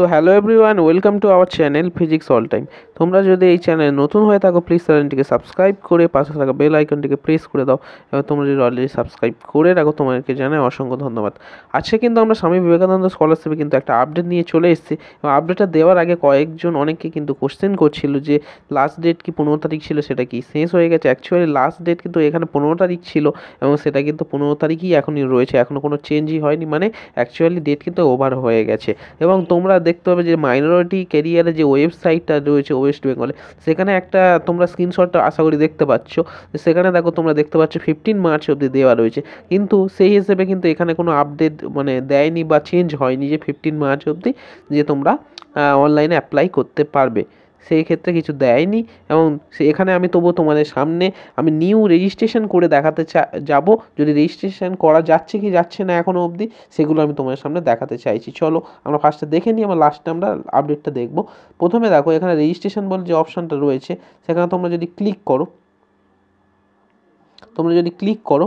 so hello one welcome to our channel physics all time তোমরা যদি এই চ্যানেলে নতুন হয়ে থাকো প্লিজ চ্যানেলটিকে সাবস্ক্রাইব করে পাশে থাকা বেল আইকনটিকে প্রেস করে দাও এবং তোমরা যদি অলরেডি সাবস্ক্রাইব করে রাখো তোমাকে জানাই অসংখ্য ধন্যবাদ আজকে কিন্তু আমরা স্বামী বিবেকানন্দ স্কলারশিপে কিন্তু একটা আপডেট নিয়ে চলে এসেছি এবং আপডেটটা দেওয়ার আগে কয়েকজন অনেকে কিন্তু কোশ্চেন করছিল যে লাস্ট ডেট কি পনেরো তারিখ ছিল সেটা কি শেষ হয়ে গেছে অ্যাকচুয়ালি লাস্ট ডেট কিন্তু এখানে পনেরো তারিখ ছিল এবং সেটা কিন্তু পনেরো তারিখই এখনই রয়েছে এখনও কোনো চেঞ্জই হয়নি মানে অ্যাকচুয়ালি ডেট কিন্তু ওভার হয়ে গেছে এবং তোমরা দেখতে পাবে যে মাইনরিটি কেরিয়ারে যে ওয়েবসাইটটা রয়েছে ওয়েস্ট বেঙ্গলে সেখানে একটা তোমরা স্ক্রিনশটটা আশা করি দেখতে পাচ্ছ সেখানে দেখো তোমরা দেখতে পাচ্ছ ফিফটিন মার্চ অবধি দেওয়া রয়েছে কিন্তু সেই হিসেবে কিন্তু এখানে কোনো আপডেট মানে দেয়নি বা চেঞ্জ হয়নি যে ফিফটিন মার্চ অবধি যে তোমরা অনলাইনে অ্যাপ্লাই করতে পারবে সেই ক্ষেত্রে কিছু দেয়নি এবং সে এখানে আমি তবুও তোমাদের সামনে আমি নিউ রেজিস্ট্রেশন করে দেখাতে চা যাব যদি রেজিস্ট্রেশন করা যাচ্ছে কি যাচ্ছে না এখনও অবধি সেগুলো আমি তোমাদের সামনে দেখাতে চাইছি চলো আমরা ফার্স্টে দেখে নিই আমার লাস্টে আমরা আপডেটটা দেখব প্রথমে দেখো এখানে রেজিস্ট্রেশন বলে যে অপশানটা রয়েছে সেখানে তোমরা যদি ক্লিক করো তোমরা যদি ক্লিক করো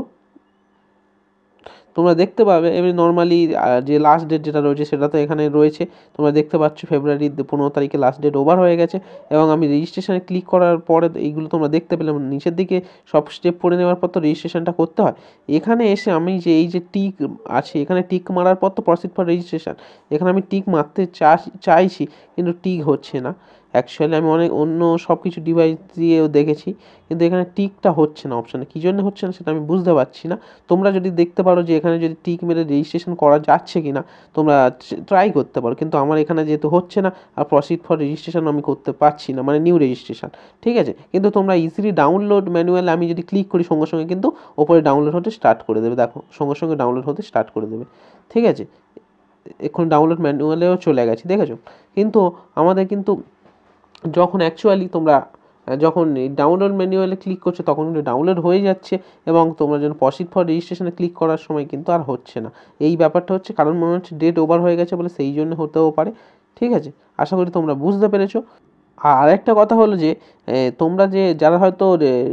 তোমরা দেখতে পাবে এমনি নর্মালি যে লাস্ট ডেট যেটা রয়েছে সেটা তো এখানে রয়েছে তোমরা দেখতে পাচ্ছ ফেব্রুয়ারি পনেরো তারিখে লাস্ট ডেট ওভার হয়ে গেছে এবং আমি রেজিস্ট্রেশনে ক্লিক করার পরে এইগুলো তোমরা দেখতে পেলাম মানে নিচের দিকে সব স্টেপ পড়ে নেওয়ার পর তো রেজিস্ট্রেশনটা করতে হয় এখানে এসে আমি যে এই যে টিক আছে এখানে টিক মারার পর তো প্রসিড ফর রেজিস্ট্রেশন এখানে আমি টিক মারতে চাইছি কিন্তু টিক হচ্ছে না অ্যাকচুয়ালি আমি অনেক অন্য সব কিছু ডিভাইস দিয়েও দেখেছি কিন্তু এখানে টিকটা হচ্ছে না অপশানে কী জন্য হচ্ছে না সেটা আমি বুঝতে পারছি না তোমরা যদি দেখতে পারো যে এখানে যদি টিক মেরে রেজিস্ট্রেশন করা যাচ্ছে কি না তোমরা ট্রাই করতে পারো কিন্তু আমার এখানে যেহেতু হচ্ছে না আর প্রসিড ফর রেজিস্ট্রেশন আমি করতে পারছি না মানে নিউ রেজিস্ট্রেশন ঠিক আছে কিন্তু তোমরা ইজিলি ডাউনলোড ম্যানুয়াল আমি যদি ক্লিক করি সঙ্গে সঙ্গে কিন্তু ওপরে ডাউনলোড হতে স্টার্ট করে দেবে দেখো সঙ্গে সঙ্গে ডাউনলোড হতে স্টার্ট করে দেবে ঠিক আছে এখন ডাউনলোড ম্যানুয়ালেও চলে গেছে দেখেছো কিন্তু আমাদের কিন্তু যখন অ্যাকচুয়ালি তোমরা যখন ডাউনলোড ম্যানুয়ালে ক্লিক করছো তখন কিন্তু ডাউনলোড হয়ে যাচ্ছে এবং তোমরা যেন পসিট ফর রেজিস্ট্রেশনে ক্লিক করার সময় কিন্তু আর হচ্ছে না এই ব্যাপারটা হচ্ছে কারণ মনে হচ্ছে ডেট ওভার হয়ে গেছে বলে সেই জন্য হতেও পারে ঠিক আছে আশা করি তোমরা বুঝতে পেরেছো আর একটা কথা হলো যে তোমরা যে যারা হয়তো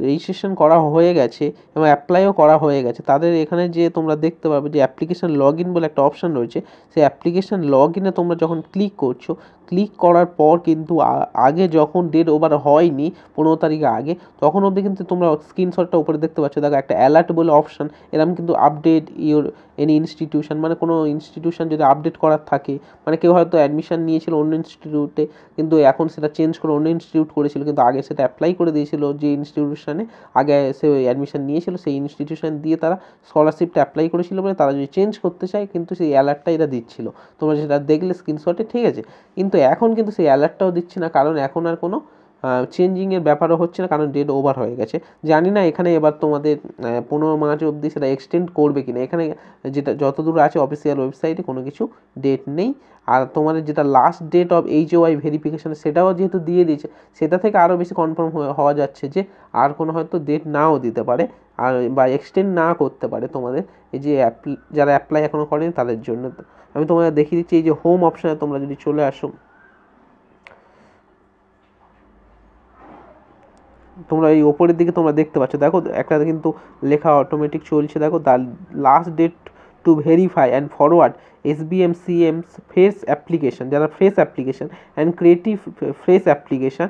রেজিস্ট্রেশন করা হয়ে গেছে এবং অ্যাপ্লাইও করা হয়ে গেছে তাদের এখানে যে তোমরা দেখতে পাবে যে অ্যাপ্লিকেশান লগ ইন বলে একটা অপশান রয়েছে সেই অ্যাপ্লিকেশান লগ ইনে তোমরা যখন ক্লিক করছো ক্লিক করার পর কিন্তু আগে যখন ডেট ওভার হয়নি পনেরো তারিখে আগে তখন অবধি কিন্তু তোমরা স্ক্রিনশটটা উপরে দেখতে পাচ্ছ দেখো একটা অ্যালার্ট বলে অপশান এরকম কিন্তু আপডেট ইউর এনি ইনস্টিটিউশন মানে কোনো ইনস্টিটিউশন যদি আপডেট করার থাকে মানে কেউ হয়তো অ্যাডমিশান নিয়েছিল অন্য ইনস্টিটিউটে কিন্তু এখন সেটা চেঞ্জ করে অন্য ইনস্টিটিউট করেছিল কিন্তু আগে আগে সে অ্যাপ্লাই করে দিয়েছিল যে ইনস্টিটিউশনে আগে সে অ্যাডমিশন নিয়েছিল সেই ইনস্টিটিউশন দিয়ে তারা স্কলারশিপটা অ্যাপ্লাই করেছিল মানে তারা যদি চেঞ্জ করতে চায় কিন্তু সেই অ্যালার্টটা এরা দিচ্ছিল তোমরা সেটা দেখলে স্ক্রিনশটে ঠিক আছে কিন্তু এখন কিন্তু সেই অ্যালার্টটাও দিচ্ছে না কারণ এখন আর কোনো চেঞ্জিংয়ের ব্যাপারও হচ্ছে না কারণ ডেট ওভার হয়ে গেছে জানি না এখানে এবার তোমাদের পনেরো মার্চ অবধি সেটা এক্সটেন্ড করবে কি না এখানে যেটা যতদূর আছে অফিসিয়াল ওয়েবসাইটে কোনো কিছু ডেট নেই আর তোমাদের যেটা last date of H Y verification সেটাও যেহেতু দিয়ে দিয়েছে সেটা থেকে আরও বেশি কনফার্ম হওয়া যাচ্ছে যে আর কোনো হয়তো ডেট নাও দিতে পারে আর বা এক্সটেন্ড না করতে পারে তোমাদের এই যে অ্যাপ যারা অ্যাপ্লাই এখনও করেনি তাদের জন্য আমি তোমাদের দেখিয়ে দিচ্ছি এই যে হোম অপশানে তোমরা যদি চলে আসো তোমরা এই ওপরের দিকে তোমরা দেখতে পাচ্ছ দেখো একটা কিন্তু লেখা অটোমেটিক চলছে দেখো the last date to verify and forward S B M C M fresh application যারা fresh application and creative fresh application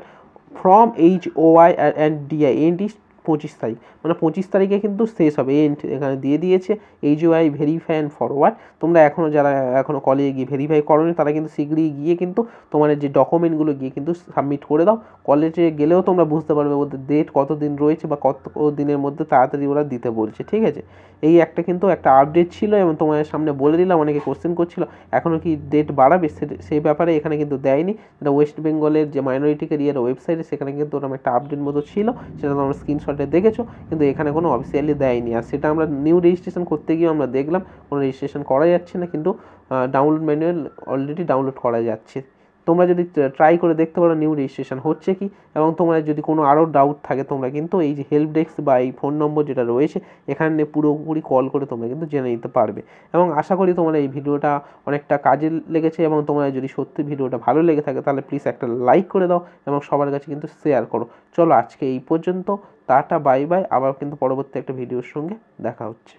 from H O I and D I and is পঁচিশ তারিখ মানে পঁচিশ তারিখে কিন্তু শেষ হবে এন্ড এখানে দিয়ে দিয়েছে H Y verify and forward তোমরা এখনও যারা এখনও কলেজে গিয়ে ভেরিফাই করোনি তারা কিন্তু শীঘ্রই গিয়ে কিন্তু তোমার যে ডকুমেন্টগুলো গিয়ে কিন্তু সাবমিট করে দাও কলেজে গেলেও তোমরা বুঝতে পারবে ওদের ডেট কত দিন রয়েছে বা কত দিনের মধ্যে তাড়াতাড়ি ওরা দিতে বলছে ঠিক আছে এই একটা কিন্তু একটা আপডেট ছিল এবং তোমাদের সামনে বলে দিলাম অনেকে কোশ্চেন করছিল এখনও কি ডেট বাড়াবে সে সেই ব্যাপারে এখানে কিন্তু দেয়নি যেটা ওয়েস্ট বেঙ্গলের যে মাইনরিটিকে ইয়ের ওয়েবসাইটে সেখানে কিন্তু ওরকম একটা আপডেট মতো ছিল সেটা তোমরা স্ক্রিনশট শটে দেখেছো কিন্তু এখানে কোনো অফিসিয়ালি দেয়নি আর সেটা আমরা নিউ রেজিস্ট্রেশন করতে গিয়ে আমরা দেখলাম কোনো রেজিস্ট্রেশন করা যাচ্ছে না কিন্তু ডাউনলোড ম্যানুয়াল অলরেডি ডাউনলোড করা যাচ্ছে তোমরা যদি ট্রাই করে দেখতে পারো নিউ রেজিস্ট্রেশন হচ্ছে কি এবং তোমরা যদি কোনো আরও ডাউট থাকে তোমরা কিন্তু এই যে হেল্প ডেস্ক বা এই ফোন নম্বর যেটা রয়েছে এখানে পুরোপুরি কল করে তোমরা কিন্তু জেনে নিতে পারবে এবং আশা করি তোমরা এই ভিডিওটা অনেকটা কাজে লেগেছে এবং তোমরা যদি সত্যি ভিডিওটা ভালো লেগে থাকে তাহলে প্লিজ একটা লাইক করে দাও এবং সবার কাছে কিন্তু শেয়ার করো চলো আজকে এই পর্যন্ত টাটা বাই বাই আবার কিন্তু পরবর্তী একটা ভিডিওর সঙ্গে দেখা হচ্ছে